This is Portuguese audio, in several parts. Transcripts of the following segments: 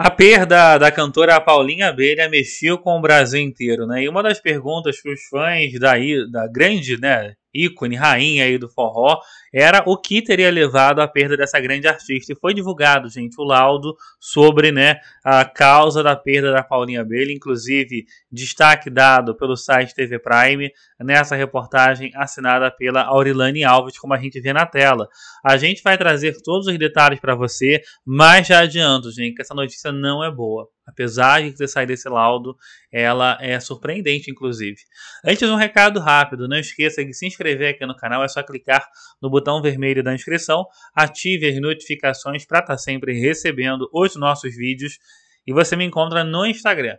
A perda da cantora Paulinha Abelha mexeu com o Brasil inteiro, né? E uma das perguntas que os fãs da grande, né, ícone, rainha aí do forró, era o que teria levado à perda dessa grande artista. E foi divulgado, gente, o laudo sobre né, a causa da perda da Paulinha Bele inclusive destaque dado pelo site TV Prime nessa reportagem assinada pela Aurilane Alves, como a gente vê na tela. A gente vai trazer todos os detalhes para você, mas já adianto, gente, que essa notícia não é boa. Apesar de ter saído desse laudo, ela é surpreendente, inclusive. Antes, um recado rápido: não esqueça de se inscrever aqui no canal, é só clicar no botão vermelho da inscrição, ative as notificações para estar tá sempre recebendo os nossos vídeos. E você me encontra no Instagram,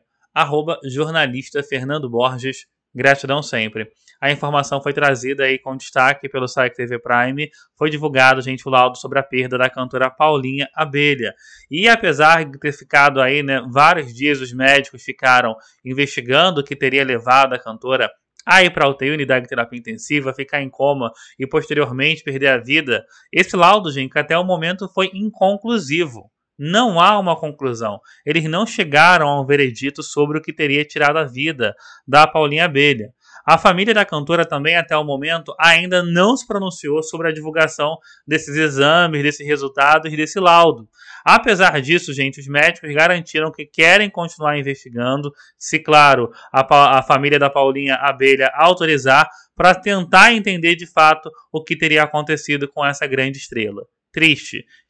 @jornalistafernandoborges Gratidão sempre. A informação foi trazida aí com destaque pelo site TV Prime. Foi divulgado, gente, o laudo sobre a perda da cantora Paulinha Abelha. E apesar de ter ficado aí, né, vários dias os médicos ficaram investigando o que teria levado a cantora a ir para a UTI, unidade de terapia intensiva, ficar em coma e posteriormente perder a vida. Esse laudo, gente, que até o momento foi inconclusivo. Não há uma conclusão. Eles não chegaram a um veredito sobre o que teria tirado a vida da Paulinha Abelha. A família da cantora também, até o momento, ainda não se pronunciou sobre a divulgação desses exames, desses resultados, desse laudo. Apesar disso, gente, os médicos garantiram que querem continuar investigando, se, claro, a, a família da Paulinha Abelha autorizar, para tentar entender de fato o que teria acontecido com essa grande estrela. Triste